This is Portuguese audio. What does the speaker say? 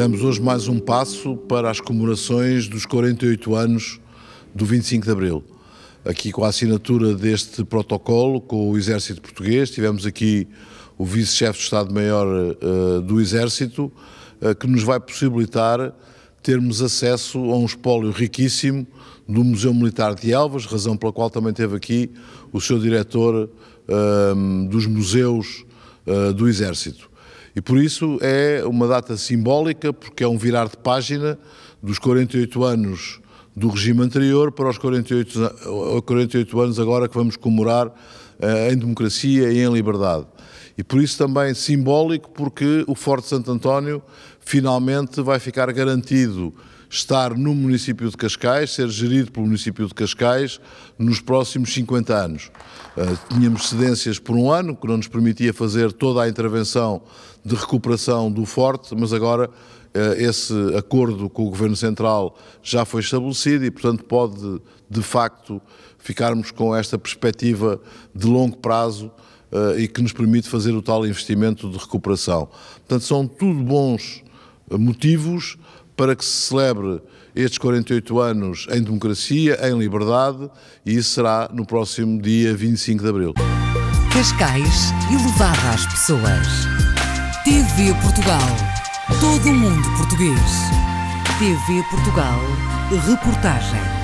Damos hoje mais um passo para as comemorações dos 48 anos do 25 de Abril. Aqui com a assinatura deste protocolo com o Exército Português, tivemos aqui o Vice-Chefe de Estado-Maior uh, do Exército, uh, que nos vai possibilitar termos acesso a um espólio riquíssimo do Museu Militar de Elvas, razão pela qual também teve aqui o seu diretor uh, dos museus do Exército. E por isso é uma data simbólica, porque é um virar de página dos 48 anos do regime anterior para os 48, 48 anos agora que vamos comemorar eh, em democracia e em liberdade. E por isso também simbólico, porque o Forte Santo António finalmente vai ficar garantido estar no município de Cascais, ser gerido pelo município de Cascais nos próximos 50 anos. Uh, tínhamos cedências por um ano, que não nos permitia fazer toda a intervenção de recuperação do forte, mas agora uh, esse acordo com o Governo Central já foi estabelecido e, portanto, pode de facto ficarmos com esta perspectiva de longo prazo uh, e que nos permite fazer o tal investimento de recuperação. Portanto, são tudo bons eh, motivos para que se celebre estes 48 anos em democracia, em liberdade, e isso será no próximo dia 25 de abril. Cascais elevada às pessoas. TV Portugal. Todo o mundo português. TV Portugal. Reportagem.